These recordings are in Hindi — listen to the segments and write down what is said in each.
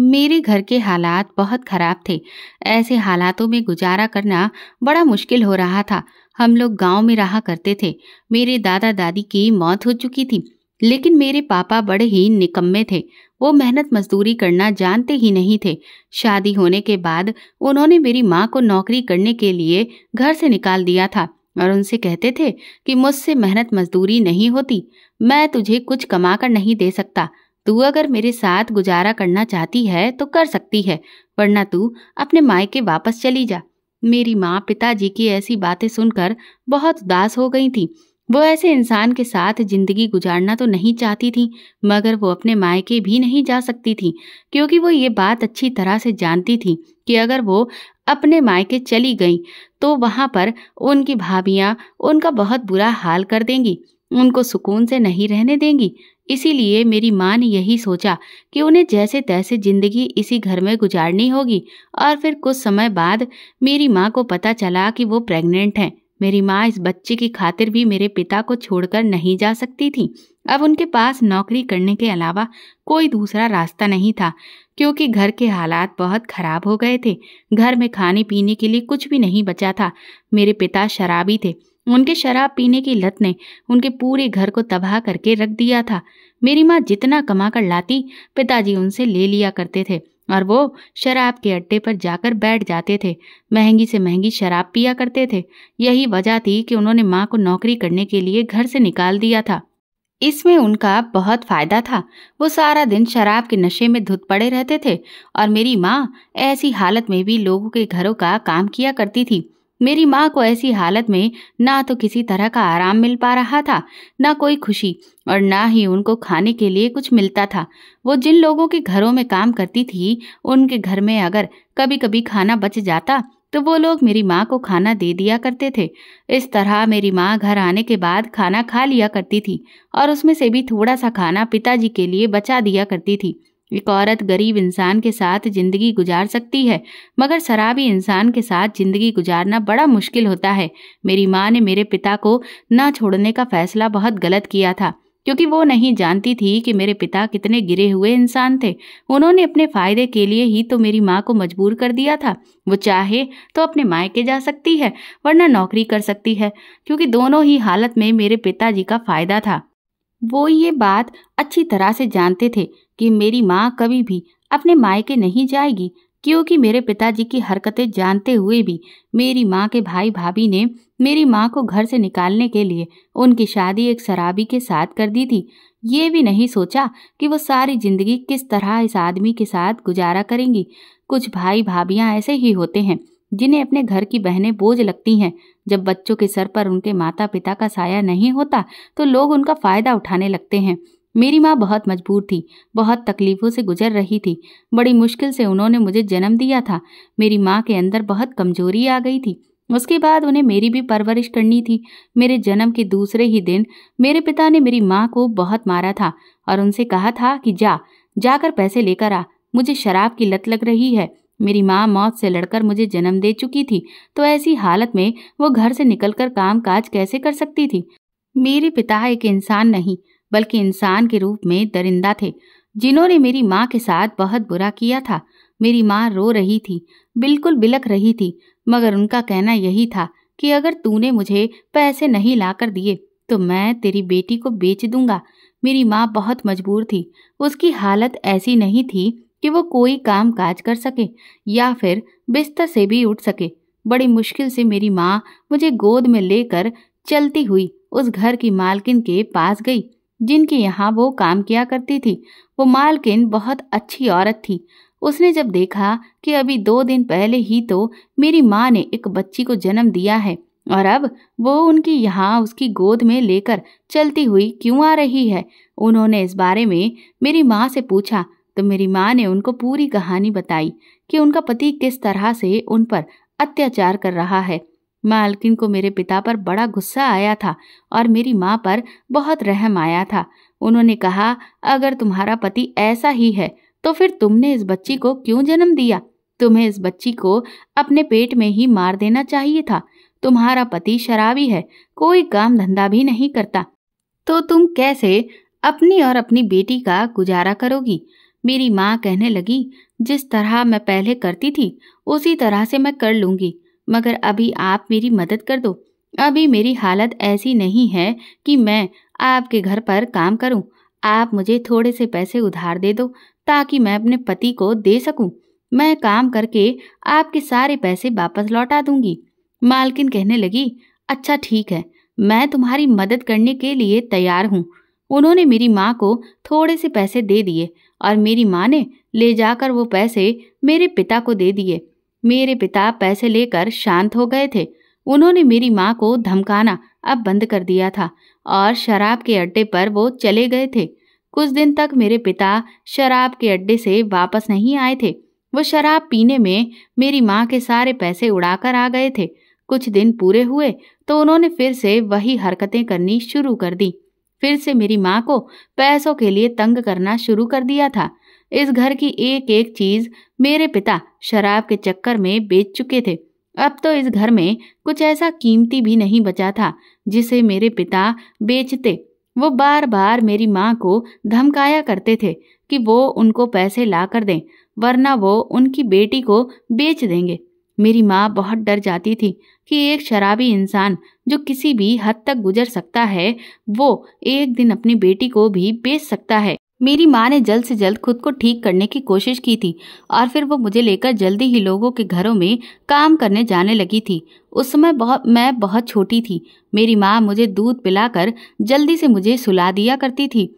मेरे घर के हालात बहुत खराब थे ऐसे हालातों में गुजारा करना बड़ा मुश्किल हो रहा था हम लोग गांव में रहा करते थे मेरे दादा दादी की मौत हो चुकी थी लेकिन मेरे पापा बड़े ही निकम्मे थे वो मेहनत मजदूरी करना जानते ही नहीं थे शादी होने के बाद उन्होंने मेरी माँ को नौकरी करने के लिए घर से निकाल दिया था और उनसे कहते थे कि मुझसे मेहनत मजदूरी नहीं होती मैं तुझे कुछ कमा कर नहीं दे सकता तू अगर मेरे साथ गुजारा करना चाहती है तो कर सकती है वरना तू अपने मायके वापस चली जा मेरी माँ पिताजी की ऐसी बातें सुनकर बहुत उदास हो गई थी वो ऐसे इंसान के साथ जिंदगी गुजारना तो नहीं चाहती थी मगर वो अपने मायके भी नहीं जा सकती थी क्योंकि वो ये बात अच्छी तरह से जानती थी कि अगर वो अपने मायके चली गई तो वहाँ पर उनकी भाभियाँ उनका बहुत बुरा हाल कर देंगी उनको सुकून से नहीं रहने देंगी इसीलिए मेरी माँ ने यही सोचा कि उन्हें जैसे तैसे जिंदगी इसी घर में गुजारनी होगी और फिर कुछ समय बाद मेरी माँ को पता चला कि वो प्रेग्नेंट हैं मेरी माँ इस बच्चे की खातिर भी मेरे पिता को छोड़कर नहीं जा सकती थी अब उनके पास नौकरी करने के अलावा कोई दूसरा रास्ता नहीं था क्योंकि घर के हालात बहुत खराब हो गए थे घर में खाने पीने के लिए कुछ भी नहीं बचा था मेरे पिता शराबी थे उनके शराब पीने की लत ने उनके पूरे घर को तबाह करके रख दिया था मेरी माँ जितना कमा कर लाती पिताजी उनसे ले लिया करते थे और वो शराब के अड्डे पर जाकर बैठ जाते थे महंगी से महंगी शराब पिया करते थे यही वजह थी कि उन्होंने माँ को नौकरी करने के लिए घर से निकाल दिया था इसमें उनका बहुत फ़ायदा था वो सारा दिन शराब के नशे में धुत पड़े रहते थे और मेरी माँ ऐसी हालत में भी लोगों के घरों का काम किया करती थी मेरी माँ को ऐसी हालत में ना तो किसी तरह का आराम मिल पा रहा था ना कोई खुशी और ना ही उनको खाने के लिए कुछ मिलता था वो जिन लोगों के घरों में काम करती थी उनके घर में अगर कभी कभी खाना बच जाता तो वो लोग मेरी माँ को खाना दे दिया करते थे इस तरह मेरी माँ घर आने के बाद खाना खा लिया करती थी और उसमें से भी थोड़ा सा खाना पिताजी के लिए बचा दिया करती थी एक औरत गरीब इंसान के साथ जिंदगी गुजार सकती है मगर शराबी इंसान के साथ जिंदगी गुजारना बड़ा मुश्किल होता है मेरी माँ ने मेरे पिता को न छोड़ने का फैसला बहुत गलत किया था क्योंकि वो नहीं जानती थी कि मेरे पिता कितने गिरे हुए इंसान थे उन्होंने अपने फायदे के लिए ही तो मेरी माँ को मजबूर कर दिया था वो चाहे तो अपने मायके जा सकती है वरना नौकरी कर सकती है क्योंकि दोनों ही हालत में मेरे पिताजी का फायदा था वो ये बात अच्छी तरह से जानते थे कि मेरी माँ कभी भी अपने मायके नहीं जाएगी क्योंकि मेरे पिताजी की हरकतें जानते हुए भी मेरी माँ के भाई भाभी ने मेरी माँ को घर से निकालने के लिए उनकी शादी एक शराबी के साथ कर दी थी ये भी नहीं सोचा कि वो सारी जिंदगी किस तरह इस आदमी के साथ गुजारा करेंगी कुछ भाई भाभियाँ ऐसे ही होते हैं जिन्हें अपने घर की बहनें बोझ लगती हैं जब बच्चों के सर पर उनके माता पिता का साया नहीं होता तो लोग उनका फ़ायदा उठाने लगते हैं मेरी माँ बहुत मजबूर थी बहुत तकलीफ़ों से गुजर रही थी बड़ी मुश्किल से उन्होंने मुझे जन्म दिया था मेरी माँ के अंदर बहुत कमज़ोरी आ गई थी उसके बाद उन्हें मेरी भी परवरिश करनी थी मेरे जन्म के दूसरे ही दिन मेरे पिता ने मेरी माँ को बहुत मारा था और उनसे कहा था कि जा जाकर पैसे लेकर आ मुझे शराब की लत लग रही है मेरी माँ मौत से लड़कर मुझे जन्म दे चुकी थी तो ऐसी हालत में वो घर से निकलकर काम काज कैसे कर सकती थी मेरे पिता एक इंसान नहीं बल्कि इंसान के रूप में दरिंदा थे जिन्होंने मेरी माँ के साथ बहुत बुरा किया था मेरी माँ रो रही थी बिल्कुल बिलख रही थी मगर उनका कहना यही था कि अगर तूने मुझे पैसे नहीं लाकर दिए तो मैं तेरी बेटी को बेच दूंगा मेरी माँ बहुत मजबूर थी उसकी हालत ऐसी नहीं थी कि वो कोई काम काज कर सके या फिर बिस्तर से भी उठ सके बड़ी मुश्किल से मेरी माँ मुझे गोद में लेकर चलती हुई उस घर की मालकिन के पास गई जिनके यहाँ वो काम किया करती थी वो मालकिन बहुत अच्छी औरत थी उसने जब देखा कि अभी दो दिन पहले ही तो मेरी माँ ने एक बच्ची को जन्म दिया है और अब वो उनकी यहाँ उसकी गोद में लेकर चलती हुई क्यों आ रही है उन्होंने इस बारे में मेरी माँ से पूछा तो मेरी माँ ने उनको पूरी कहानी बताई कि उनका पति किस तरह से उन पर अत्याचार कर रहा है मालकिन को मेरे पिता पर बड़ा गुस्सा आया था और मेरी माँ पर बहुत रहम आया था उन्होंने कहा अगर तुम्हारा पति ऐसा ही है तो फिर तुमने इस बच्ची को क्यों जन्म दिया तुम्हें इस बच्ची को अपने पेट में ही मार देना चाहिए था तुम्हारा पति शराबी है कोई काम धंधा भी नहीं करता तो तुम कैसे अपनी और अपनी बेटी का गुजारा करोगी मेरी माँ कहने लगी जिस तरह मैं पहले करती थी उसी तरह से मैं कर लूंगी मगर अभी आप मेरी मदद कर दो अभी मेरी हालत ऐसी नहीं है कि मैं आपके घर पर काम करूं। आप मुझे थोड़े से पैसे उधार दे दो ताकि मैं अपने पति को दे सकूं। मैं काम करके आपके सारे पैसे वापस लौटा दूंगी मालकिन कहने लगी अच्छा ठीक है मैं तुम्हारी मदद करने के लिए तैयार हूँ उन्होंने मेरी माँ को थोड़े से पैसे दे दिए और मेरी माँ ने ले जाकर वो पैसे मेरे पिता को दे दिए मेरे पिता पैसे लेकर शांत हो गए थे उन्होंने मेरी माँ को धमकाना अब बंद कर दिया था और शराब के अड्डे पर वो चले गए थे कुछ दिन तक मेरे पिता शराब के अड्डे से वापस नहीं आए थे वो शराब पीने में मेरी माँ के सारे पैसे उड़ाकर आ गए थे कुछ दिन पूरे हुए तो उन्होंने फिर से वही हरकतें करनी शुरू कर दी फिर से मेरी माँ को पैसों के लिए तंग करना शुरू कर दिया था इस घर की एक एक चीज मेरे पिता शराब के चक्कर में बेच चुके थे अब तो इस घर में कुछ ऐसा कीमती भी नहीं बचा था जिसे मेरे पिता बेचते वो बार बार मेरी माँ को धमकाया करते थे कि वो उनको पैसे ला कर दें वरना वो उनकी बेटी को बेच देंगे मेरी माँ बहुत डर जाती थी कि एक शराबी इंसान जो किसी भी हद तक गुजर सकता है वो एक दिन अपनी बेटी को भी बेच सकता है मेरी माँ ने जल्द से जल्द खुद को ठीक करने की कोशिश की थी और फिर वो मुझे लेकर जल्दी ही लोगों के घरों में काम करने जाने लगी थी उस समय बहुत मैं बहुत छोटी थी मेरी माँ मुझे दूध पिलाकर जल्दी से मुझे सुला दिया करती थी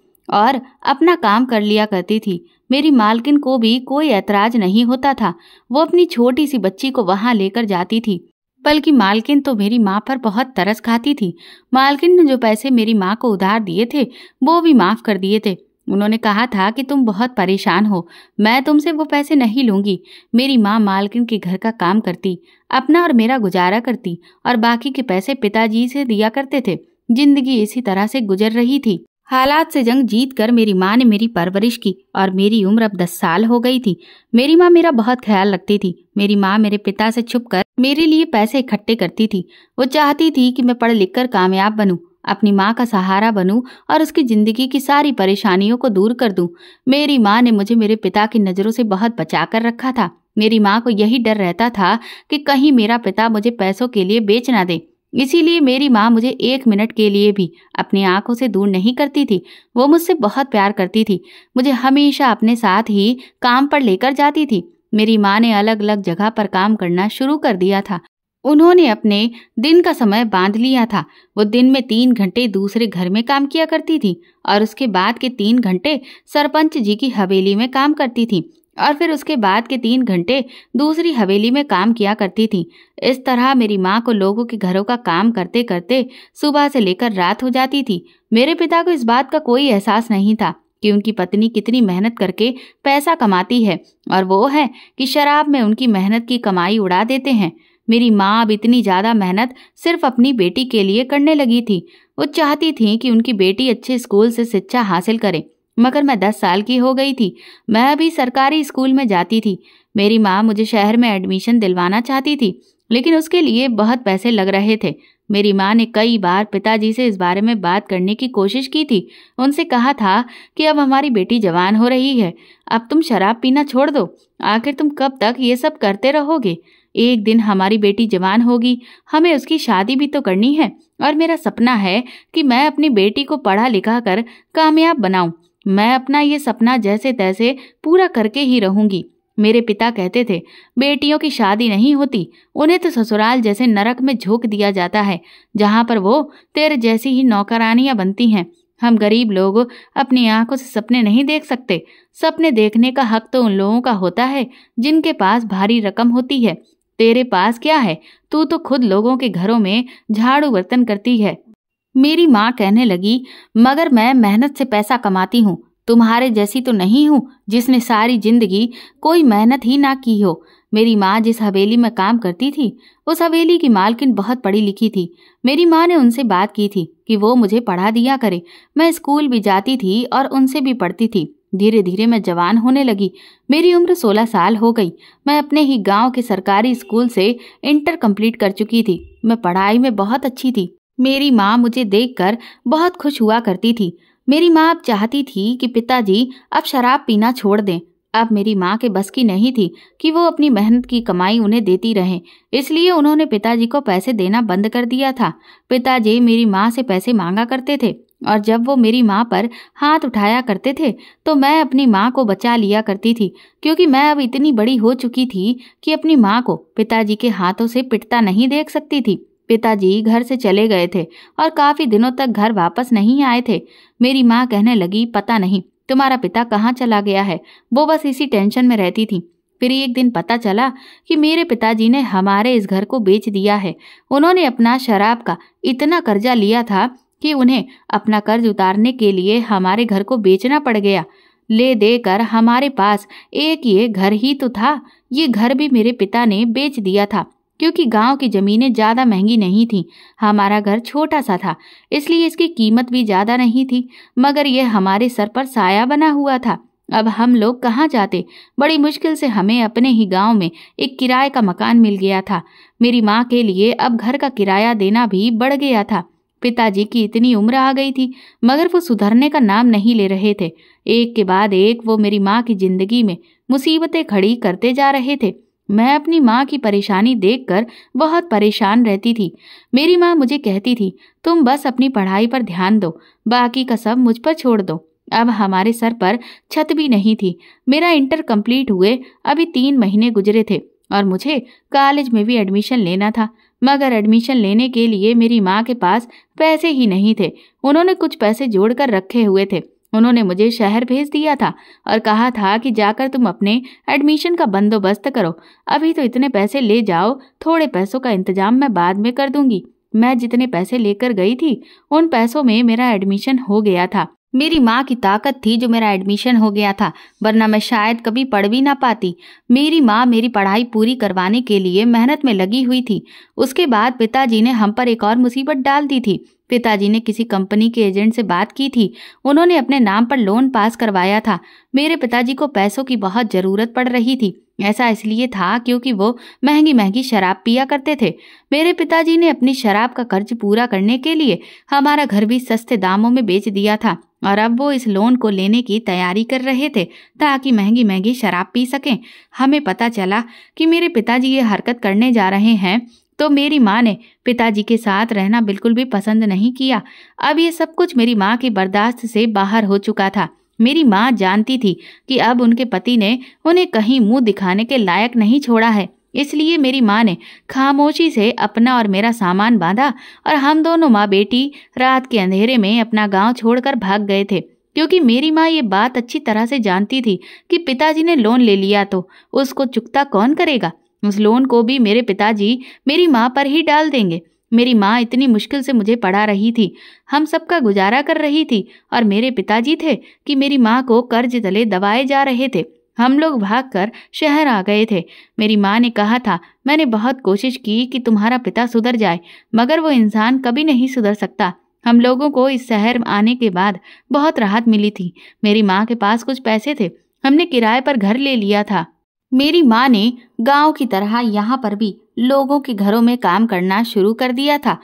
और अपना काम कर लिया करती थी मेरी मालकिन को भी कोई ऐतराज नहीं होता था वो अपनी छोटी सी बच्ची को वहाँ लेकर जाती थी बल्कि मालकिन तो मेरी माँ पर बहुत तरस खाती थी मालकिन ने जो पैसे मेरी माँ को उधार दिए थे वो भी माफ़ कर दिए थे उन्होंने कहा था कि तुम बहुत परेशान हो मैं तुमसे वो पैसे नहीं लूंगी मेरी माँ मालकिन के घर का काम करती अपना और मेरा गुजारा करती और बाकी के पैसे पिताजी से दिया करते थे जिंदगी इसी तरह से गुजर रही थी हालात से जंग जीत कर मेरी माँ ने मेरी परवरिश की और मेरी उम्र अब दस साल हो गई थी मेरी माँ मेरा बहुत ख्याल रखती थी मेरी माँ मेरे पिता से छुप कर मेरे लिए पैसे इकट्ठे करती थी वो चाहती थी कि मैं पढ़ लिख कर कामयाब बनूं अपनी माँ का सहारा बनूं और उसकी ज़िंदगी की सारी परेशानियों को दूर कर दूं। मेरी माँ ने मुझे मेरे पिता की नज़रों से बहुत बचा कर रखा था मेरी माँ को यही डर रहता था कि कहीं मेरा पिता मुझे पैसों के लिए बेच ना दे इसीलिए मेरी माँ मुझे एक मिनट के लिए भी अपनी आंखों से दूर नहीं करती थी वो मुझसे बहुत प्यार करती थी मुझे हमेशा अपने साथ ही काम पर लेकर जाती थी मेरी माँ ने अलग अलग जगह पर काम करना शुरू कर दिया था उन्होंने अपने दिन का समय बांध लिया था वो दिन में तीन घंटे दूसरे घर में काम किया करती थी और उसके बाद के तीन घंटे सरपंच जी की हवेली में काम करती थी और फिर उसके बाद के तीन घंटे दूसरी हवेली में काम किया करती थी इस तरह मेरी माँ को लोगों के घरों का काम करते करते सुबह से लेकर रात हो जाती थी मेरे पिता को इस बात का कोई एहसास नहीं था कि उनकी पत्नी कितनी मेहनत करके पैसा कमाती है और वो है कि शराब में उनकी मेहनत की कमाई उड़ा देते हैं मेरी माँ अब इतनी ज़्यादा मेहनत सिर्फ अपनी बेटी के लिए करने लगी थी वो चाहती थी कि उनकी बेटी अच्छे स्कूल से शिक्षा हासिल करे मगर मैं दस साल की हो गई थी मैं अभी सरकारी स्कूल में जाती थी मेरी माँ मुझे शहर में एडमिशन दिलवाना चाहती थी लेकिन उसके लिए बहुत पैसे लग रहे थे मेरी माँ ने कई बार पिताजी से इस बारे में बात करने की कोशिश की थी उनसे कहा था कि अब हमारी बेटी जवान हो रही है अब तुम शराब पीना छोड़ दो आखिर तुम कब तक ये सब करते रहोगे एक दिन हमारी बेटी जवान होगी हमें उसकी शादी भी तो करनी है और मेरा सपना है कि मैं अपनी बेटी को पढ़ा लिखा कर कामयाब बनाऊं मैं अपना ये सपना जैसे तैसे पूरा करके ही रहूंगी मेरे पिता कहते थे बेटियों की शादी नहीं होती उन्हें तो ससुराल जैसे नरक में झोंक दिया जाता है जहाँ पर वो तेरे जैसी ही नौकरानियाँ बनती हैं हम गरीब लोग अपनी आंखों से सपने नहीं देख सकते सपने देखने का हक तो उन लोगों का होता है जिनके पास भारी रकम होती है तेरे पास क्या है तू तो खुद लोगों के घरों में झाड़ू बर्तन करती है मेरी माँ कहने लगी मगर मैं मेहनत से पैसा कमाती हूँ तुम्हारे जैसी तो नहीं हूँ जिसने सारी जिंदगी कोई मेहनत ही ना की हो मेरी माँ जिस हवेली में काम करती थी उस हवेली की मालकिन बहुत पढ़ी लिखी थी मेरी माँ ने उनसे बात की थी कि वो मुझे पढ़ा दिया करे मैं स्कूल भी जाती थी और उनसे भी पढ़ती थी धीरे धीरे मैं जवान होने लगी मेरी उम्र 16 साल हो गई मैं अपने ही गांव के सरकारी स्कूल से इंटर कंप्लीट कर चुकी थी मैं पढ़ाई में बहुत अच्छी थी मेरी माँ मुझे देखकर बहुत खुश हुआ करती थी मेरी माँ अब चाहती थी कि पिताजी अब शराब पीना छोड़ दें अब मेरी माँ के बस की नहीं थी कि वो अपनी मेहनत की कमाई उन्हें देती रहे इसलिए उन्होंने पिताजी को पैसे देना बंद कर दिया था पिताजी मेरी माँ से पैसे मांगा करते थे और जब वो मेरी माँ पर हाथ उठाया करते थे तो मैं अपनी माँ को बचा लिया करती थी क्योंकि मैं अब इतनी बड़ी हो चुकी थी कि अपनी माँ को पिताजी के हाथों से पिटता नहीं देख सकती थी पिताजी घर से चले गए थे और काफ़ी दिनों तक घर वापस नहीं आए थे मेरी माँ कहने लगी पता नहीं तुम्हारा पिता कहाँ चला गया है वो बस इसी टेंशन में रहती थी फिर एक दिन पता चला कि मेरे पिताजी ने हमारे इस घर को बेच दिया है उन्होंने अपना शराब का इतना कर्जा लिया था कि उन्हें अपना कर्ज उतारने के लिए हमारे घर को बेचना पड़ गया ले देकर हमारे पास एक ये घर ही तो था ये घर भी मेरे पिता ने बेच दिया था क्योंकि गांव की ज़मीनें ज़्यादा महंगी नहीं थीं हमारा घर छोटा सा था इसलिए इसकी कीमत भी ज़्यादा नहीं थी मगर यह हमारे सर पर साया बना हुआ था अब हम लोग कहाँ जाते बड़ी मुश्किल से हमें अपने ही गांव में एक किराए का मकान मिल गया था मेरी माँ के लिए अब घर का किराया देना भी बढ़ गया था पिताजी की इतनी उम्र आ गई थी मगर वो सुधरने का नाम नहीं ले रहे थे एक के बाद एक वो मेरी माँ की जिंदगी में मुसीबतें खड़ी करते जा रहे थे मैं अपनी माँ की परेशानी देखकर बहुत परेशान रहती थी मेरी माँ मुझे कहती थी तुम बस अपनी पढ़ाई पर ध्यान दो बाकी का सब मुझ पर छोड़ दो अब हमारे सर पर छत भी नहीं थी मेरा इंटर कंप्लीट हुए अभी तीन महीने गुजरे थे और मुझे कॉलेज में भी एडमिशन लेना था मगर एडमिशन लेने के लिए मेरी माँ के पास पैसे ही नहीं थे उन्होंने कुछ पैसे जोड़कर रखे हुए थे उन्होंने मुझे शहर भेज दिया था और कहा था कि जाकर तुम अपने एडमिशन का बंदोबस्त करो अभी तो इतने पैसे ले जाओ थोड़े पैसों का इंतजाम मैं बाद में कर दूंगी मैं जितने पैसे लेकर गई थी उन पैसों में मेरा एडमिशन हो गया था मेरी माँ की ताकत थी जो मेरा एडमिशन हो गया था वरना मैं शायद कभी पढ़ भी ना पाती मेरी माँ मेरी पढ़ाई पूरी करवाने के लिए मेहनत में लगी हुई थी उसके बाद पिताजी ने हम पर एक और मुसीबत डाल दी थी पिताजी ने किसी कंपनी के एजेंट से बात की थी उन्होंने अपने नाम पर लोन पास करवाया था मेरे पिताजी को पैसों की बहुत ज़रूरत पड़ रही थी ऐसा इसलिए था क्योंकि वो महंगी महंगी शराब पिया करते थे मेरे पिताजी ने अपनी शराब का कर्ज पूरा करने के लिए हमारा घर भी सस्ते दामों में बेच दिया था और अब वो इस लोन को लेने की तैयारी कर रहे थे ताकि महंगी महंगी शराब पी सकें हमें पता चला कि मेरे पिताजी ये हरकत करने जा रहे हैं तो मेरी माँ ने पिताजी के साथ रहना बिल्कुल भी पसंद नहीं किया अब ये सब कुछ मेरी माँ की बर्दाश्त से बाहर हो चुका था मेरी माँ जानती थी कि अब उनके पति ने उन्हें कहीं मुंह दिखाने के लायक नहीं छोड़ा है इसलिए मेरी माँ ने खामोशी से अपना और मेरा सामान बांधा और हम दोनों माँ बेटी रात के अंधेरे में अपना गांव छोड़कर भाग गए थे क्योंकि मेरी माँ ये बात अच्छी तरह से जानती थी कि पिताजी ने लोन ले लिया तो उसको चुकता कौन करेगा उस लोन को भी मेरे पिताजी मेरी माँ पर ही डाल देंगे मेरी माँ इतनी मुश्किल से मुझे पढ़ा रही थी हम सबका गुजारा कर रही थी और मेरे पिताजी थे कि मेरी माँ को कर्ज तले दबाए जा रहे थे हम लोग भागकर शहर आ गए थे मेरी माँ ने कहा था मैंने बहुत कोशिश की कि तुम्हारा पिता सुधर जाए मगर वो इंसान कभी नहीं सुधर सकता हम लोगों को इस शहर आने के बाद बहुत राहत मिली थी मेरी माँ के पास कुछ पैसे थे हमने किराए पर घर ले लिया था मेरी माँ ने गांव की तरह यहाँ पर भी लोगों के घरों में काम करना शुरू कर दिया था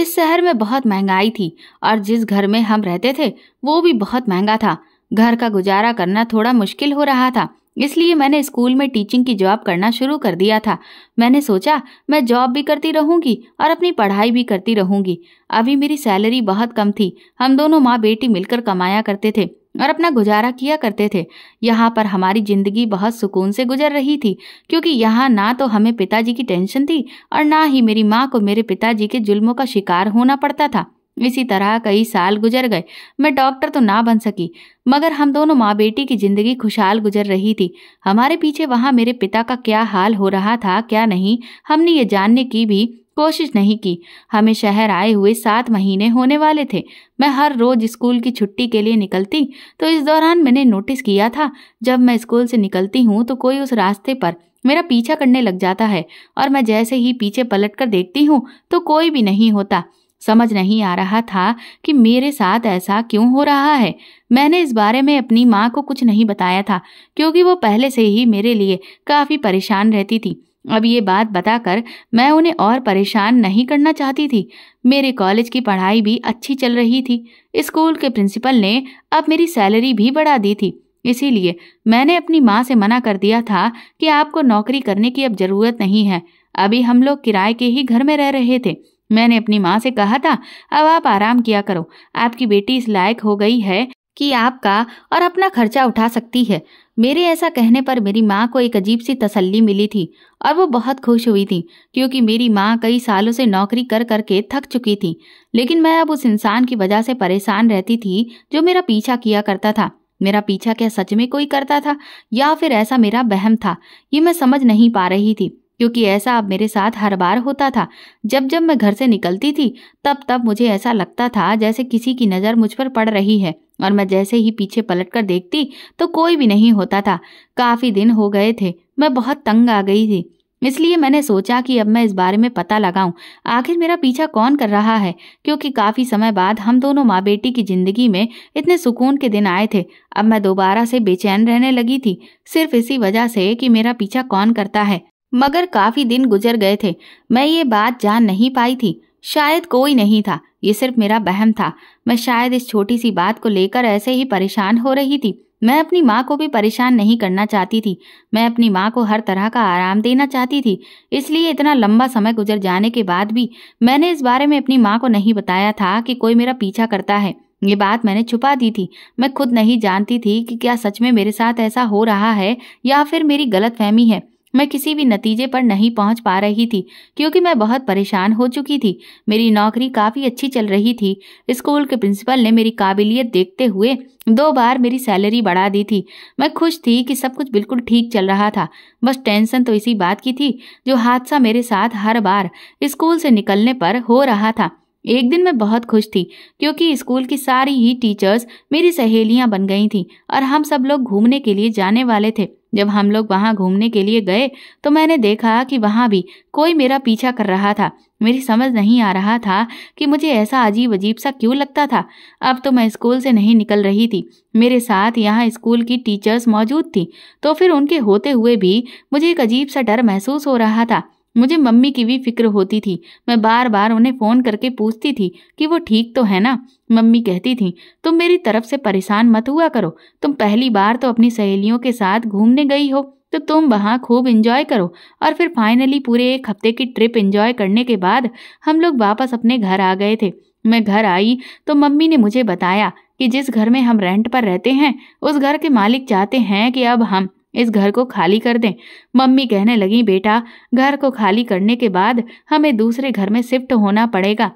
इस शहर में बहुत महंगाई थी और जिस घर में हम रहते थे वो भी बहुत महंगा था घर का गुजारा करना थोड़ा मुश्किल हो रहा था इसलिए मैंने स्कूल में टीचिंग की जॉब करना शुरू कर दिया था मैंने सोचा मैं जॉब भी करती रहूंगी और अपनी पढ़ाई भी करती रहूंगी अभी मेरी सैलरी बहुत कम थी हम दोनों माँ बेटी मिलकर कमाया करते थे और अपना गुजारा किया करते थे यहाँ पर हमारी ज़िंदगी बहुत सुकून से गुजर रही थी क्योंकि यहाँ ना तो हमें पिताजी की टेंशन थी और ना ही मेरी माँ को मेरे पिताजी के जुल्मों का शिकार होना पड़ता था इसी तरह कई साल गुजर गए मैं डॉक्टर तो ना बन सकी मगर हम दोनों माँ बेटी की जिंदगी खुशहाल गुजर रही थी हमारे पीछे वहाँ मेरे पिता का क्या हाल हो रहा था क्या नहीं हमने ये जानने की भी कोशिश नहीं की हमें शहर आए हुए सात महीने होने वाले थे मैं हर रोज स्कूल की छुट्टी के लिए निकलती तो इस दौरान मैंने नोटिस किया था जब मैं स्कूल से निकलती हूँ तो कोई उस रास्ते पर मेरा पीछा करने लग जाता है और मैं जैसे ही पीछे पलट कर देखती हूँ तो कोई भी नहीं होता समझ नहीं आ रहा था कि मेरे साथ ऐसा क्यों हो रहा है मैंने इस बारे में अपनी माँ को कुछ नहीं बताया था क्योंकि वो पहले से ही मेरे लिए काफ़ी परेशान रहती थी अब ये बात बताकर मैं उन्हें और परेशान नहीं करना चाहती थी मेरे कॉलेज की पढ़ाई भी अच्छी चल रही थी स्कूल के प्रिंसिपल ने अब मेरी सैलरी भी बढ़ा दी थी इसीलिए मैंने अपनी माँ से मना कर दिया था कि आपको नौकरी करने की अब ज़रूरत नहीं है अभी हम लोग किराए के ही घर में रह रहे थे मैंने अपनी माँ से कहा था अब आप आराम किया करो आपकी बेटी इस लायक हो गई है कि आपका और अपना खर्चा उठा सकती है मेरे ऐसा कहने पर मेरी माँ को एक अजीब सी तसल्ली मिली थी और वो बहुत खुश हुई थी क्योंकि मेरी माँ कई सालों से नौकरी कर करके थक चुकी थी लेकिन मैं अब उस इंसान की वजह से परेशान रहती थी जो मेरा पीछा किया करता था मेरा पीछा क्या सच में कोई करता था या फिर ऐसा मेरा बहम था ये मैं समझ नहीं पा रही थी क्योंकि ऐसा अब मेरे साथ हर बार होता था जब जब मैं घर से निकलती थी तब तब मुझे ऐसा लगता था जैसे किसी की नज़र मुझ पर पड़ रही है और मैं जैसे ही पीछे पलट कर देखती तो कोई भी नहीं होता था काफ़ी दिन हो गए थे मैं बहुत तंग आ गई थी इसलिए मैंने सोचा कि अब मैं इस बारे में पता लगाऊं आखिर मेरा पीछा कौन कर रहा है क्योंकि काफ़ी समय बाद हम दोनों माँ बेटी की ज़िंदगी में इतने सुकून के दिन आए थे अब मैं दोबारा से बेचैन रहने लगी थी सिर्फ इसी वजह से कि मेरा पीछा कौन करता है मगर काफी दिन गुजर गए थे मैं ये बात जान नहीं पाई थी शायद कोई नहीं था ये सिर्फ मेरा बहम था मैं शायद इस छोटी सी बात को लेकर ऐसे ही परेशान हो रही थी मैं अपनी माँ को भी परेशान नहीं करना चाहती थी मैं अपनी माँ को हर तरह का आराम देना चाहती थी इसलिए इतना लंबा समय गुजर जाने के बाद भी मैंने इस बारे में अपनी माँ को नहीं बताया था कि कोई मेरा पीछा करता है ये बात मैंने छुपा दी थी मैं खुद नहीं जानती थी कि क्या सच में मेरे साथ ऐसा हो रहा है या फिर मेरी गलत फहमी है मैं किसी भी नतीजे पर नहीं पहुंच पा रही थी क्योंकि मैं बहुत परेशान हो चुकी थी मेरी नौकरी काफ़ी अच्छी चल रही थी स्कूल के प्रिंसिपल ने मेरी काबिलियत देखते हुए दो बार मेरी सैलरी बढ़ा दी थी मैं खुश थी कि सब कुछ बिल्कुल ठीक चल रहा था बस टेंशन तो इसी बात की थी जो हादसा मेरे साथ हर बार स्कूल से निकलने पर हो रहा था एक दिन मैं बहुत खुश थी क्योंकि स्कूल की सारी ही टीचर्स मेरी सहेलियां बन गई थीं और हम सब लोग घूमने के लिए जाने वाले थे जब हम लोग वहाँ घूमने के लिए गए तो मैंने देखा कि वहाँ भी कोई मेरा पीछा कर रहा था मेरी समझ नहीं आ रहा था कि मुझे ऐसा अजीब अजीब सा क्यों लगता था अब तो मैं स्कूल से नहीं निकल रही थी मेरे साथ यहाँ स्कूल की टीचर्स मौजूद थी तो फिर उनके होते हुए भी मुझे एक अजीब सा डर महसूस हो रहा था मुझे मम्मी की भी फिक्र होती थी मैं बार बार उन्हें फ़ोन करके पूछती थी कि वो ठीक तो है ना मम्मी कहती थी तुम मेरी तरफ से परेशान मत हुआ करो तुम पहली बार तो अपनी सहेलियों के साथ घूमने गई हो तो तुम वहाँ खूब इंजॉय करो और फिर फाइनली पूरे एक हफ्ते की ट्रिप इंजॉय करने के बाद हम लोग वापस अपने घर आ गए थे मैं घर आई तो मम्मी ने मुझे बताया कि जिस घर में हम रेंट पर रहते हैं उस घर के मालिक चाहते हैं कि अब हम इस घर को खाली कर दें मम्मी कहने लगी बेटा घर को खाली करने के बाद हमें दूसरे घर में शिफ्ट होना पड़ेगा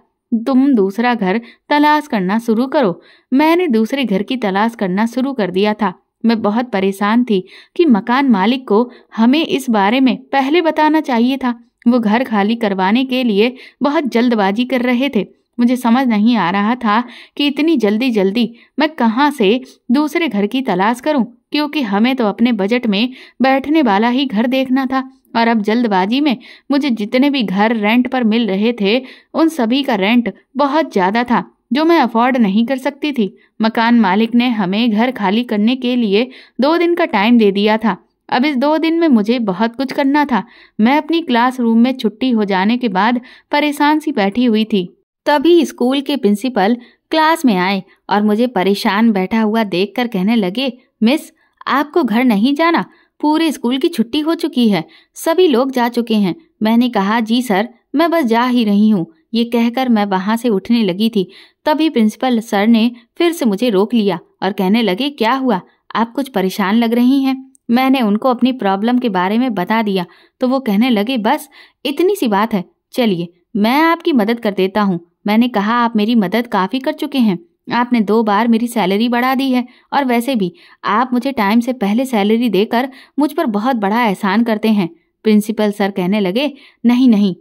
तुम दूसरा घर तलाश करना शुरू करो मैंने दूसरे घर की तलाश करना शुरू कर दिया था मैं बहुत परेशान थी कि मकान मालिक को हमें इस बारे में पहले बताना चाहिए था वो घर खाली करवाने के लिए बहुत जल्दबाजी कर रहे थे मुझे समझ नहीं आ रहा था कि इतनी जल्दी जल्दी मैं कहाँ से दूसरे घर की तलाश करूं क्योंकि हमें तो अपने बजट में बैठने वाला ही घर देखना था और अब जल्दबाजी में मुझे जितने भी घर रेंट पर मिल रहे थे उन सभी का रेंट बहुत ज़्यादा था जो मैं अफोर्ड नहीं कर सकती थी मकान मालिक ने हमें घर खाली करने के लिए दो दिन का टाइम दे दिया था अब इस दो दिन में मुझे बहुत कुछ करना था मैं अपनी क्लासरूम में छुट्टी हो जाने के बाद परेशान सी बैठी हुई थी तभी स्कूल के प्रिंसिपल क्लास में आए और मुझे परेशान बैठा हुआ देखकर कहने लगे मिस आपको घर नहीं जाना पूरे स्कूल की छुट्टी हो चुकी है सभी लोग जा चुके हैं मैंने कहा जी सर मैं बस जा ही रही हूँ ये कहकर मैं वहाँ से उठने लगी थी तभी प्रिंसिपल सर ने फिर से मुझे रोक लिया और कहने लगे क्या हुआ आप कुछ परेशान लग रही हैं मैंने उनको अपनी प्रॉब्लम के बारे में बता दिया तो वो कहने लगे बस इतनी सी बात है चलिए मैं आपकी मदद कर देता हूँ मैंने कहा आप मेरी मदद काफ़ी कर चुके हैं आपने दो बार मेरी सैलरी बढ़ा दी है और वैसे भी आप मुझे टाइम से पहले सैलरी देकर मुझ पर बहुत बड़ा एहसान करते हैं प्रिंसिपल सर कहने लगे नहीं नहीं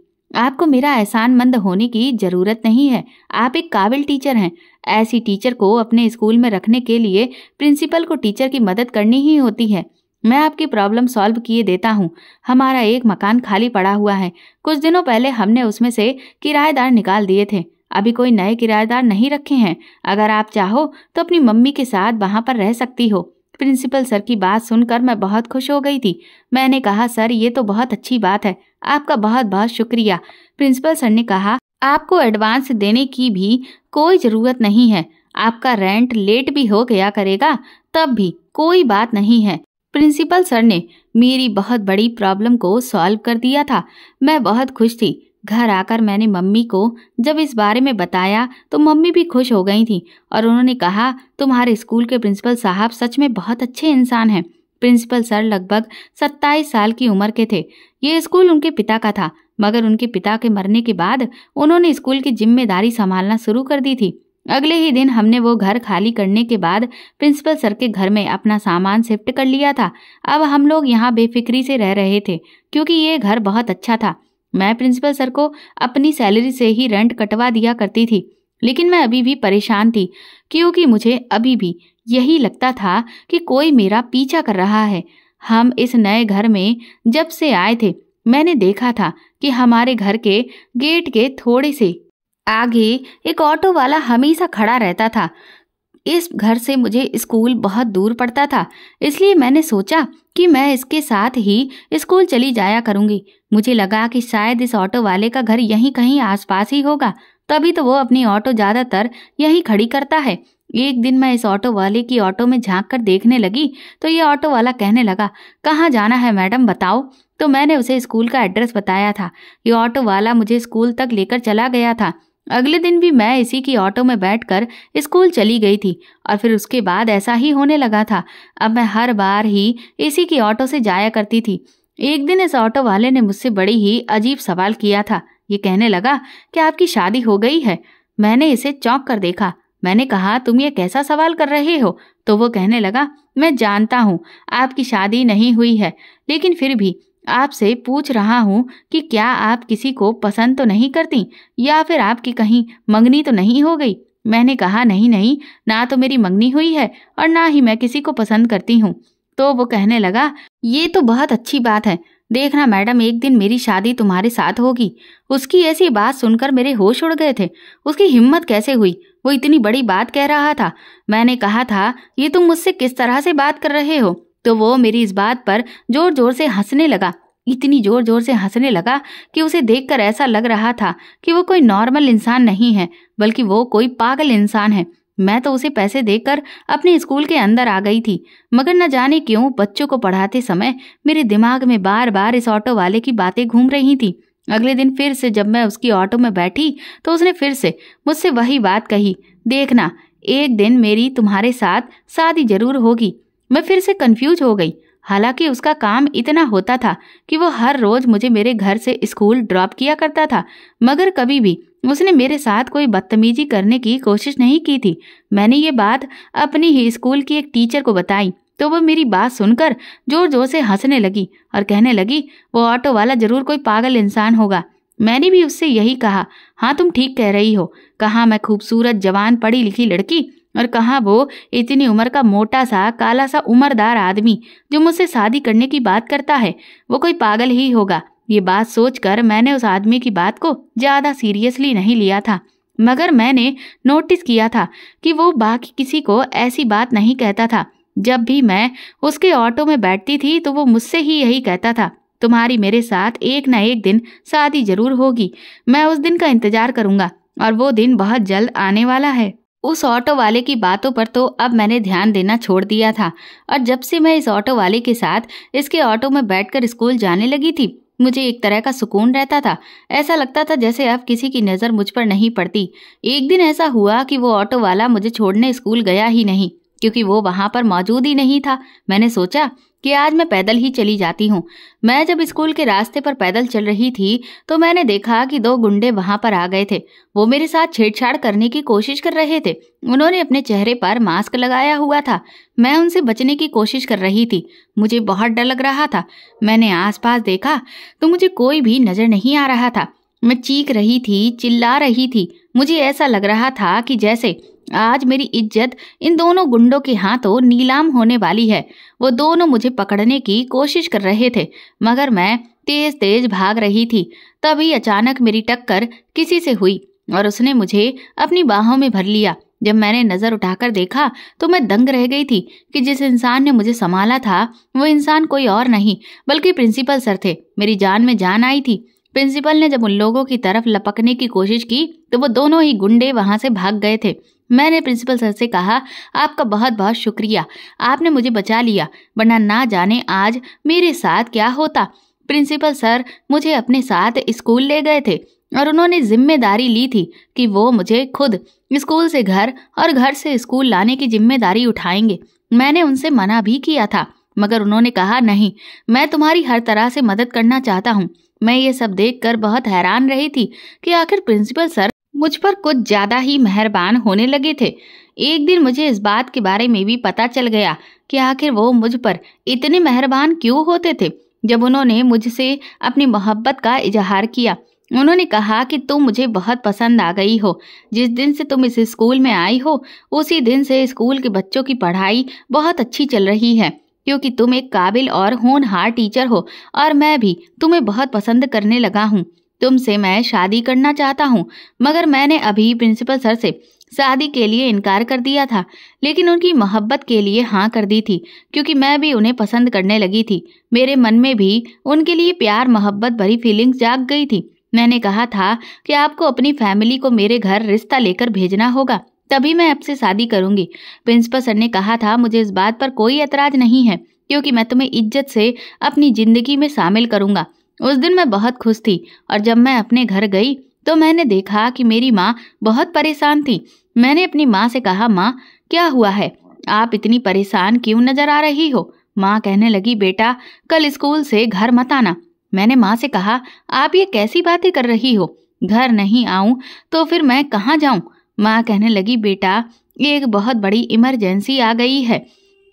आपको मेरा एहसान मंद होने की ज़रूरत नहीं है आप एक काबिल टीचर हैं ऐसी टीचर को अपने स्कूल में रखने के लिए प्रिंसिपल को टीचर की मदद करनी ही होती है मैं आपकी प्रॉब्लम सॉल्व किए देता हूँ हमारा एक मकान खाली पड़ा हुआ है कुछ दिनों पहले हमने उसमें से किराएदार निकाल दिए थे अभी कोई नए किराएदार नहीं रखे हैं अगर आप चाहो तो अपनी मम्मी के साथ वहाँ पर रह सकती हो प्रिंसिपल सर की बात सुनकर मैं बहुत खुश हो गई थी मैंने कहा सर ये तो बहुत अच्छी बात है आपका बहुत बहुत शुक्रिया प्रिंसिपल सर ने कहा आपको एडवांस देने की भी कोई ज़रूरत नहीं है आपका रेंट लेट भी हो गया करेगा तब भी कोई बात नहीं है प्रिंसिपल सर ने मेरी बहुत बड़ी प्रॉब्लम को सॉल्व कर दिया था मैं बहुत खुश थी घर आकर मैंने मम्मी को जब इस बारे में बताया तो मम्मी भी खुश हो गई थी और उन्होंने कहा तुम्हारे स्कूल के प्रिंसिपल साहब सच में बहुत अच्छे इंसान हैं प्रिंसिपल सर लगभग सत्ताईस साल की उम्र के थे ये स्कूल उनके पिता का था मगर उनके पिता के मरने के बाद उन्होंने स्कूल की जिम्मेदारी संभालना शुरू कर दी थी अगले ही दिन हमने वो घर खाली करने के बाद प्रिंसिपल सर के घर में अपना सामान शिफ्ट कर लिया था अब हम लोग यहाँ बेफिक्री से रह रहे थे क्योंकि ये घर बहुत अच्छा था मैं प्रिंसिपल सर को अपनी सैलरी से ही रेंट कटवा दिया करती थी लेकिन मैं अभी भी परेशान थी क्योंकि मुझे अभी भी यही लगता था कि कोई मेरा पीछा कर रहा है हम इस नए घर में जब से आए थे मैंने देखा था कि हमारे घर के गेट के थोड़े से आगे एक ऑटो वाला हमेशा खड़ा रहता था इस घर से मुझे स्कूल बहुत दूर पड़ता था इसलिए मैंने सोचा कि मैं इसके साथ ही स्कूल चली जाया करूंगी मुझे लगा कि शायद इस ऑटो वाले का घर यहीं कहीं आसपास ही होगा तभी तो वो अपनी ऑटो ज़्यादातर यहीं खड़ी करता है एक दिन मैं इस ऑटो वाले की ऑटो में झांक कर देखने लगी तो ये ऑटो वाला कहने लगा कहाँ जाना है मैडम बताओ तो मैंने उसे स्कूल का एड्रेस बताया था ये ऑटो वाला मुझे स्कूल तक लेकर चला गया था अगले दिन भी मैं इसी की ऑटो में बैठकर स्कूल चली गई थी और फिर उसके बाद ऐसा ही होने लगा था अब मैं हर बार ही इसी की ऑटो से जाया करती थी एक दिन इस ऑटो वाले ने मुझसे बड़ी ही अजीब सवाल किया था ये कहने लगा कि आपकी शादी हो गई है मैंने इसे चौंक कर देखा मैंने कहा तुम ये कैसा सवाल कर रहे हो तो वो कहने लगा मैं जानता हूँ आपकी शादी नहीं हुई है लेकिन फिर भी आपसे पूछ रहा हूँ कि क्या आप किसी को पसंद तो नहीं करती या फिर आपकी कहीं मंगनी तो नहीं हो गई मैंने कहा नहीं नहीं ना तो मेरी मंगनी हुई है और ना ही मैं किसी को पसंद करती हूँ तो वो कहने लगा ये तो बहुत अच्छी बात है देखना मैडम एक दिन मेरी शादी तुम्हारे साथ होगी उसकी ऐसी बात सुनकर मेरे होश उड़ गए थे उसकी हिम्मत कैसे हुई वो इतनी बड़ी बात कह रहा था मैंने कहा था ये तुम मुझसे किस तरह से बात कर रहे हो तो वो मेरी इस बात पर जोर जोर से हंसने लगा इतनी जोर जोर से हंसने लगा कि उसे देखकर ऐसा लग रहा था कि वो कोई नॉर्मल इंसान नहीं है बल्कि वो कोई पागल इंसान है मैं तो उसे पैसे देकर अपने स्कूल के अंदर आ गई थी मगर न जाने क्यों बच्चों को पढ़ाते समय मेरे दिमाग में बार बार इस ऑटो वाले की बातें घूम रही थी अगले दिन फिर से जब मैं उसकी ऑटो में बैठी तो उसने फिर से मुझसे वही बात कही देखना एक दिन मेरी तुम्हारे साथ शादी जरूर होगी मैं फिर से कंफ्यूज हो गई हालांकि उसका काम इतना होता था कि वो हर रोज मुझे मेरे घर से स्कूल ड्रॉप किया करता था मगर कभी भी उसने मेरे साथ कोई बदतमीजी करने की कोशिश नहीं की थी मैंने ये बात अपनी ही स्कूल की एक टीचर को बताई तो वो मेरी बात सुनकर जोर जोर से हंसने लगी और कहने लगी वो ऑटो वाला जरूर कोई पागल इंसान होगा मैंने भी उससे यही कहा हाँ तुम ठीक कह रही हो कहा मैं खूबसूरत जवान पढ़ी लिखी लड़की और कहाँ वो इतनी उम्र का मोटा सा काला सा उम्रदार आदमी जो मुझसे शादी करने की बात करता है वो कोई पागल ही होगा ये बात सोचकर मैंने उस आदमी की बात को ज़्यादा सीरियसली नहीं लिया था मगर मैंने नोटिस किया था कि वो बाकी किसी को ऐसी बात नहीं कहता था जब भी मैं उसके ऑटो में बैठती थी तो वो मुझसे ही यही कहता था तुम्हारी मेरे साथ एक ना एक दिन शादी जरूर होगी मैं उस दिन का इंतजार करूंगा और वो दिन बहुत जल्द आने वाला है उस ऑटो वाले की बातों पर तो अब मैंने ध्यान देना छोड़ दिया था और जब से मैं इस ऑटो वाले के साथ इसके ऑटो में बैठकर स्कूल जाने लगी थी मुझे एक तरह का सुकून रहता था ऐसा लगता था जैसे अब किसी की नज़र मुझ पर नहीं पड़ती एक दिन ऐसा हुआ कि वो ऑटो वाला मुझे छोड़ने स्कूल गया ही नहीं क्योंकि वो वहाँ पर मौजूद ही नहीं था मैंने सोचा कि आज मैं पैदल ही चली जाती हूँ मैं जब स्कूल के रास्ते पर पैदल चल रही थी तो मैंने देखा कि दो गुंडे वहाँ पर आ गए थे वो मेरे साथ छेड़छाड़ करने की कोशिश कर रहे थे उन्होंने अपने चेहरे पर मास्क लगाया हुआ था मैं उनसे बचने की कोशिश कर रही थी मुझे बहुत डर लग रहा था मैंने आसपास देखा तो मुझे कोई भी नज़र नहीं आ रहा था मैं चीख रही थी चिल्ला रही थी मुझे ऐसा लग रहा था कि जैसे आज मेरी इज्जत इन दोनों गुंडों के हाथों नीलाम होने वाली है वो दोनों मुझे पकड़ने की कोशिश कर रहे थे मगर मैं तेज तेज भाग रही थी तभी अचानक मेरी टक्कर किसी से हुई और उसने मुझे अपनी बाहों में भर लिया जब मैंने नज़र उठाकर देखा तो मैं दंग रह गई थी कि जिस इंसान ने मुझे संभाला था वो इंसान कोई और नहीं बल्कि प्रिंसिपल सर थे मेरी जान में जान आई थी प्रिंसिपल ने जब उन लोगों की तरफ लपकने की कोशिश की तो वो दोनों ही गुंडे वहाँ से भाग गए थे मैंने प्रिंसिपल सर से कहा आपका बहुत बहुत शुक्रिया आपने मुझे बचा लिया वरना ना जाने आज मेरे साथ क्या होता प्रिंसिपल सर मुझे अपने साथ स्कूल ले गए थे और उन्होंने जिम्मेदारी ली थी कि वो मुझे खुद स्कूल से घर और घर से स्कूल लाने की जिम्मेदारी उठाएंगे मैंने उनसे मना भी किया था मगर उन्होंने कहा नहीं मैं तुम्हारी हर तरह से मदद करना चाहता हूँ मैं ये सब देखकर बहुत हैरान रही थी कि आखिर प्रिंसिपल सर मुझ पर कुछ ज़्यादा ही मेहरबान होने लगे थे एक दिन मुझे इस बात के बारे में भी पता चल गया कि आखिर वो मुझ पर इतने मेहरबान क्यों होते थे जब उन्होंने मुझसे अपनी मोहब्बत का इजहार किया उन्होंने कहा कि तुम मुझे बहुत पसंद आ गई हो जिस दिन से तुम इस स्कूल में आई हो उसी दिन से स्कूल के बच्चों की पढ़ाई बहुत अच्छी चल रही है क्योंकि तुम एक काबिल और होनहार टीचर हो और मैं भी तुम्हें बहुत पसंद करने लगा हूँ तुमसे मैं शादी करना चाहता हूँ मगर मैंने अभी प्रिंसिपल सर से शादी के लिए इनकार कर दिया था लेकिन उनकी मोहब्बत के लिए हाँ कर दी थी क्योंकि मैं भी उन्हें पसंद करने लगी थी मेरे मन में भी उनके लिए प्यार मोहब्बत भरी फीलिंग्स जाग गई थी मैंने कहा था कि आपको अपनी फैमिली को मेरे घर रिश्ता लेकर भेजना होगा तभी मैं आपसे शादी करूंगी प्रिंसिपल सर ने कहा था मुझे इस बात पर कोई एतराज नहीं है क्योंकि मैं तुम्हें इज्जत से अपनी ज़िंदगी में शामिल करूंगा उस दिन मैं बहुत खुश थी और जब मैं अपने घर गई तो मैंने देखा कि मेरी माँ बहुत परेशान थी मैंने अपनी माँ से कहा माँ क्या हुआ है आप इतनी परेशान क्यों नजर आ रही हो माँ कहने लगी बेटा कल स्कूल से घर मत आना मैंने माँ से कहा आप ये कैसी बातें कर रही हो घर नहीं आऊं तो फिर मैं कहाँ जाऊं माँ कहने लगी बेटा एक बहुत बड़ी इमरजेंसी आ गई है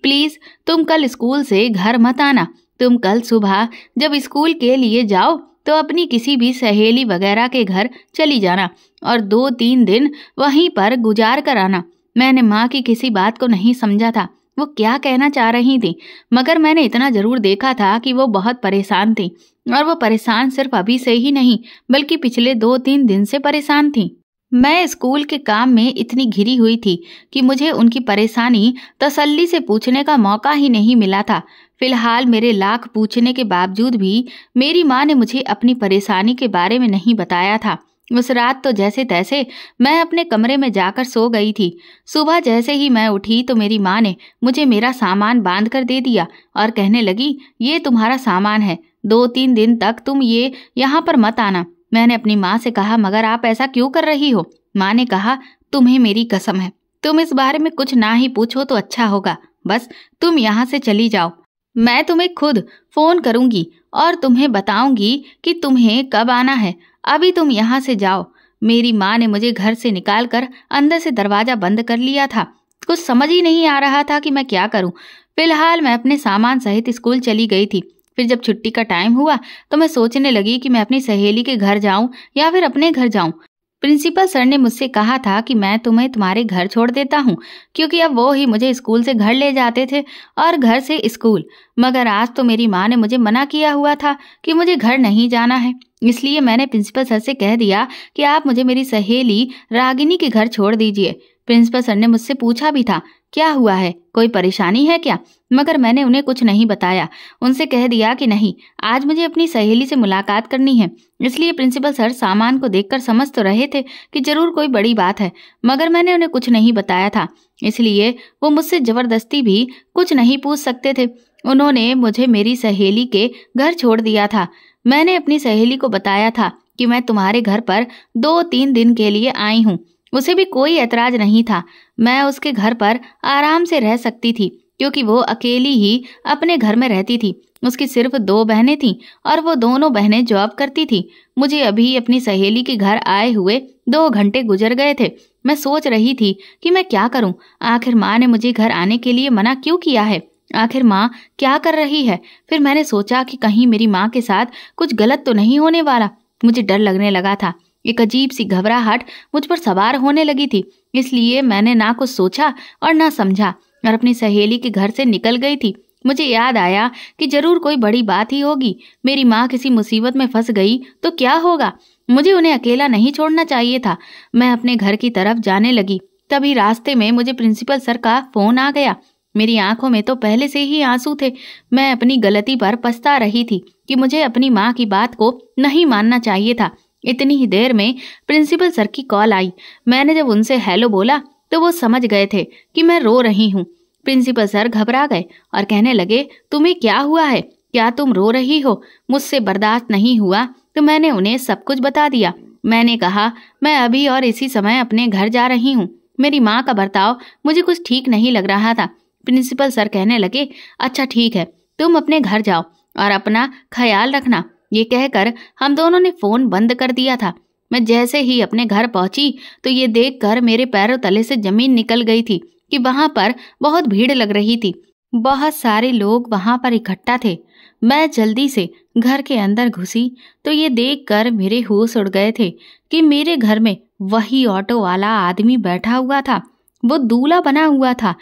प्लीज़ तुम कल स्कूल से घर मत आना तुम कल सुबह जब स्कूल के लिए जाओ तो अपनी किसी भी सहेली वगैरह के घर चली जाना और दो तीन दिन वहीं पर गुजार कर आना मैंने माँ की किसी बात को नहीं समझा था वो क्या कहना चाह रही थी मगर मैंने इतना ज़रूर देखा था कि वो बहुत परेशान थी और वो परेशान सिर्फ अभी से ही नहीं बल्कि पिछले दो तीन दिन से परेशान थी मैं स्कूल के काम में इतनी घिरी हुई थी कि मुझे उनकी परेशानी तसल्ली से पूछने का मौका ही नहीं मिला था फिलहाल मेरे लाख पूछने के बावजूद भी मेरी माँ ने मुझे अपनी परेशानी के बारे में नहीं बताया था उस रात तो जैसे तैसे मैं अपने कमरे में जाकर सो गई थी सुबह जैसे ही मैं उठी तो मेरी माँ ने मुझे मेरा सामान बांध कर दे दिया और कहने लगी ये तुम्हारा सामान है दो तीन दिन तक तुम ये यहाँ पर मत आना मैंने अपनी माँ से कहा मगर आप ऐसा क्यों कर रही हो माँ ने कहा तुम्हें मेरी कसम है तुम इस बारे में कुछ ना ही पूछो तो अच्छा होगा बस तुम यहाँ से चली जाओ मैं तुम्हें खुद फोन करूंगी और तुम्हें बताऊंगी कि तुम्हें कब आना है अभी तुम यहाँ से जाओ मेरी माँ ने मुझे घर से निकाल कर अंदर से दरवाजा बंद कर लिया था कुछ समझ ही नहीं आ रहा था कि मैं क्या करूं। फिलहाल मैं अपने सामान सहित स्कूल चली गई थी फिर जब छुट्टी का टाइम हुआ तो मैं सोचने लगी कि मैं अपनी सहेली के घर जाऊं या फिर अपने घर जाऊं प्रिंसिपल सर ने मुझसे कहा था कि मैं तुम्हें तुम्हारे घर छोड़ देता हूँ क्योंकि अब वो ही मुझे स्कूल से घर ले जाते थे और घर से स्कूल मगर आज तो मेरी माँ ने मुझे मना किया हुआ था कि मुझे घर नहीं जाना है इसलिए मैंने प्रिंसिपल सर से कह दिया कि आप मुझे मेरी सहेली रागिनी के घर छोड़ दीजिए प्रिंसिपल सर ने मुझसे पूछा भी था क्या हुआ है कोई परेशानी है क्या मगर मैंने उन्हें कुछ नहीं बताया उनसे कह दिया कि नहीं आज मुझे अपनी सहेली से मुलाकात करनी है इसलिए प्रिंसिपल सर सामान को देखकर समझ तो रहे थे कि जरूर कोई बड़ी बात है मगर मैंने उन्हें कुछ नहीं बताया था इसलिए वो मुझसे ज़बरदस्ती भी कुछ नहीं पूछ सकते थे उन्होंने मुझे मेरी सहेली के घर छोड़ दिया था मैंने अपनी सहेली को बताया था कि मैं तुम्हारे घर पर दो तीन दिन के लिए आई हूँ उसे भी कोई ऐतराज नहीं था मैं उसके घर पर आराम से रह सकती थी क्योंकि वो अकेली ही अपने घर में रहती थी उसकी सिर्फ दो बहनें थीं और वो दोनों बहनें जॉब करती थीं मुझे अभी अपनी सहेली के घर आए हुए दो घंटे गुजर गए थे मैं सोच रही थी कि मैं क्या करूं आखिर माँ ने मुझे घर आने के लिए मना क्यों किया है आखिर माँ क्या कर रही है फिर मैंने सोचा कि कहीं मेरी माँ के साथ कुछ गलत तो नहीं होने वाला मुझे डर लगने लगा था एक अजीब सी घबराहट मुझ पर सवार होने लगी थी इसलिए मैंने ना कुछ सोचा और ना समझा और अपनी सहेली के घर से निकल गई थी मुझे याद आया कि जरूर कोई बड़ी बात ही होगी मेरी माँ किसी मुसीबत में फंस गई तो क्या होगा मुझे उन्हें अकेला नहीं छोड़ना चाहिए था मैं अपने घर की तरफ जाने लगी तभी रास्ते में मुझे प्रिंसिपल सर का फोन आ गया मेरी आंखों में तो पहले से ही आंसू थे मैं अपनी गलती पर पछता रही थी कि मुझे अपनी माँ की बात को नहीं मानना चाहिए था इतनी ही देर में प्रिंसिपल सर की कॉल आई मैंने जब उनसे हेलो बोला तो वो समझ गए थे कि मैं रो रही हूँ प्रिंसिपल सर घबरा गए और कहने लगे तुम्हें क्या हुआ है क्या तुम रो रही हो मुझसे बर्दाश्त नहीं हुआ तो मैंने उन्हें सब कुछ बता दिया मैंने कहा मैं अभी और इसी समय अपने घर जा रही हूँ मेरी माँ का बर्ताव मुझे कुछ ठीक नहीं लग रहा था प्रिंसिपल सर कहने लगे अच्छा ठीक है तुम अपने घर जाओ और अपना ख्याल रखना ये कहकर हम दोनों ने फोन बंद कर दिया था मैं जैसे ही अपने घर पहुंची तो ये देखकर मेरे पैरों तले से जमीन निकल गई थी कि वहां पर बहुत भीड़ लग रही थी बहुत सारे लोग वहां पर इकट्ठा थे मैं जल्दी से घर के अंदर घुसी तो ये देखकर मेरे होश उड़ गए थे कि मेरे घर में वही ऑटो वाला आदमी बैठा हुआ था वो दूल्हा बना हुआ था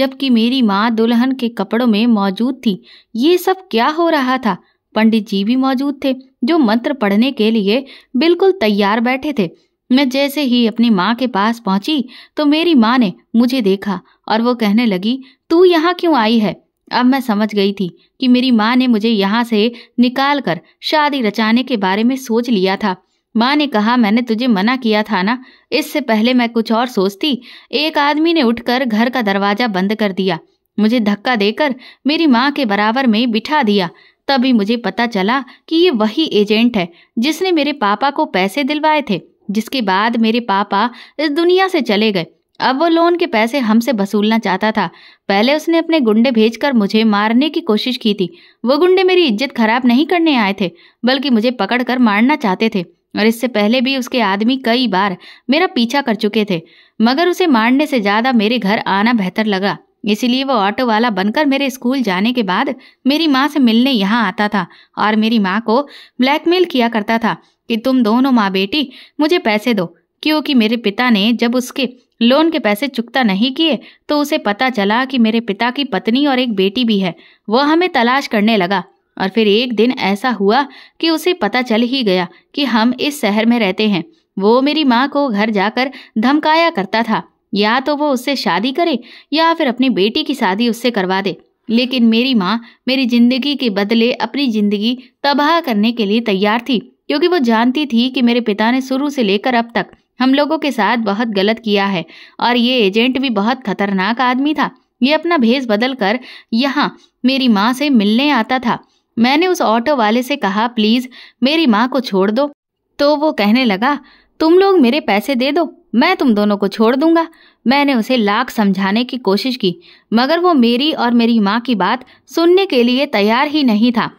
जबकि मेरी माँ दुल्हन के कपड़ों में मौजूद थी ये सब क्या हो रहा था पंडित जी भी मौजूद थे जो मंत्र पढ़ने के लिए बिल्कुल तैयार बैठे थे मैं जैसे ही अपनी माँ के पास पहुंची तो मेरी माँ ने मुझे देखा और वो कहने लगी तू यहाँ क्यों आई है अब मैं समझ गई थी कि मेरी माँ ने मुझे यहाँ से निकाल कर शादी रचाने के बारे में सोच लिया था माँ ने कहा मैंने तुझे मना किया था ना इससे पहले मैं कुछ और सोचती एक आदमी ने उठकर घर का दरवाजा बंद कर दिया मुझे धक्का देकर मेरी माँ के बराबर में बिठा दिया तभी मुझे पता चला कि ये वही एजेंट है जिसने मेरे पापा को पैसे दिलवाए थे जिसके बाद मेरे पापा इस दुनिया से चले गए अब वो लोन के पैसे हमसे वसूलना चाहता था पहले उसने अपने गुंडे भेजकर मुझे मारने की कोशिश की थी वो गुंडे मेरी इज्जत खराब नहीं करने आए थे बल्कि मुझे पकड़कर मारना चाहते थे और इससे पहले भी उसके आदमी कई बार मेरा पीछा कर चुके थे मगर उसे मारने से ज़्यादा मेरे घर आना बेहतर लगा इसीलिए वो ऑटो वाला बनकर मेरे स्कूल जाने के बाद मेरी माँ से मिलने यहाँ आता था और मेरी माँ को ब्लैकमेल किया करता था कि तुम दोनों माँ बेटी मुझे पैसे दो क्योंकि मेरे पिता ने जब उसके लोन के पैसे चुकता नहीं किए तो उसे पता चला कि मेरे पिता की पत्नी और एक बेटी भी है वह हमें तलाश करने लगा और फिर एक दिन ऐसा हुआ कि उसे पता चल ही गया कि हम इस शहर में रहते हैं वो मेरी माँ को घर जाकर धमकाया करता था या तो वो उससे शादी करे या फिर अपनी बेटी की शादी उससे करवा दे लेकिन मेरी माँ मेरी जिंदगी के बदले अपनी जिंदगी तबाह करने के लिए तैयार थी क्योंकि वो जानती थी कि मेरे पिता ने शुरू से लेकर अब तक हम लोगों के साथ बहुत गलत किया है और ये एजेंट भी बहुत खतरनाक आदमी था ये अपना भेज बदल कर यहाँ मेरी माँ से मिलने आता था मैंने उस ऑटो वाले से कहा प्लीज़ मेरी माँ को छोड़ दो तो वो कहने लगा तुम लोग मेरे पैसे दे दो मैं तुम दोनों को छोड़ दूंगा मैंने उसे लाख समझाने की कोशिश की मगर वो मेरी और मेरी माँ की बात सुनने के लिए तैयार ही नहीं था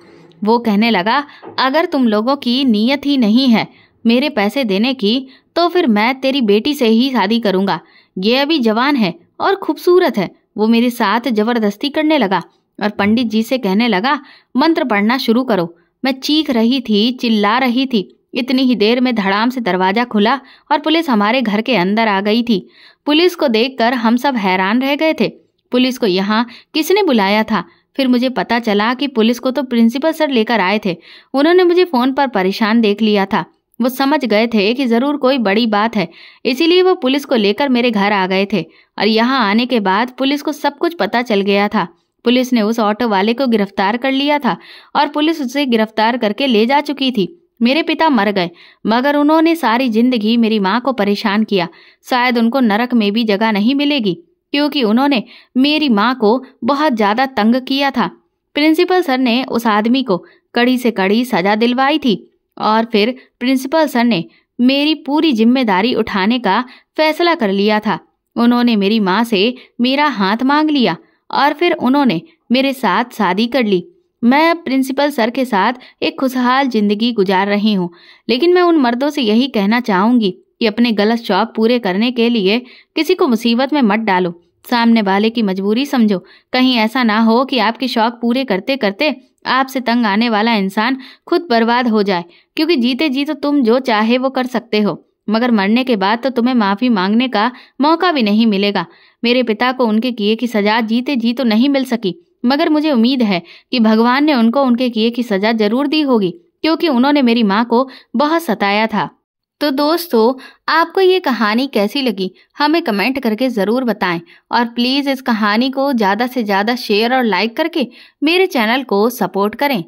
वो कहने लगा अगर तुम लोगों की नीयत ही नहीं है मेरे पैसे देने की तो फिर मैं तेरी बेटी से ही शादी करूँगा ये अभी जवान है और खूबसूरत है वो मेरे साथ जबरदस्ती करने लगा और पंडित जी से कहने लगा मंत्र पढ़ना शुरू करो मैं चीख रही थी चिल्ला रही थी इतनी ही देर में धड़ाम से दरवाजा खुला और पुलिस हमारे घर के अंदर आ गई थी पुलिस को देखकर हम सब हैरान रह गए थे पुलिस को यहाँ किसने बुलाया था फिर मुझे पता चला कि पुलिस को तो प्रिंसिपल सर लेकर आए थे उन्होंने मुझे फ़ोन पर परेशान देख लिया था वो समझ गए थे कि ज़रूर कोई बड़ी बात है इसीलिए वो पुलिस को लेकर मेरे घर आ गए थे और यहाँ आने के बाद पुलिस को सब कुछ पता चल गया था पुलिस ने उस ऑटो वाले को गिरफ्तार कर लिया था और पुलिस उसे गिरफ्तार करके ले जा चुकी थी मेरे पिता मर गए मगर उन्होंने सारी जिंदगी मेरी माँ को परेशान किया शायद उनको नरक में भी जगह नहीं मिलेगी क्योंकि उन्होंने मेरी माँ को बहुत ज़्यादा तंग किया था प्रिंसिपल सर ने उस आदमी को कड़ी से कड़ी सजा दिलवाई थी और फिर प्रिंसिपल सर ने मेरी पूरी जिम्मेदारी उठाने का फैसला कर लिया था उन्होंने मेरी माँ से मेरा हाथ मांग लिया और फिर उन्होंने मेरे साथ शादी कर ली मैं प्रिंसिपल सर के साथ एक खुशहाल जिंदगी गुजार रही हूँ लेकिन मैं उन मर्दों से यही कहना चाहूँगी कि अपने गलत शौक पूरे करने के लिए किसी को मुसीबत में मत डालो सामने वाले की मजबूरी समझो कहीं ऐसा ना हो कि आपके शौक पूरे करते करते आपसे तंग आने वाला इंसान खुद बर्बाद हो जाए क्योंकि जीते जी तो तुम जो चाहे वो कर सकते हो मगर मरने के बाद तो तुम्हें माफ़ी मांगने का मौका भी नहीं मिलेगा मेरे पिता को उनके किए की सजा जीते जी तो नहीं मिल सकी मगर मुझे उम्मीद है कि भगवान ने उनको उनके किए की सजा जरूर दी होगी क्योंकि उन्होंने मेरी माँ को बहुत सताया था तो दोस्तों आपको ये कहानी कैसी लगी हमें कमेंट करके ज़रूर बताएं और प्लीज़ इस कहानी को ज़्यादा से ज़्यादा शेयर और लाइक करके मेरे चैनल को सपोर्ट करें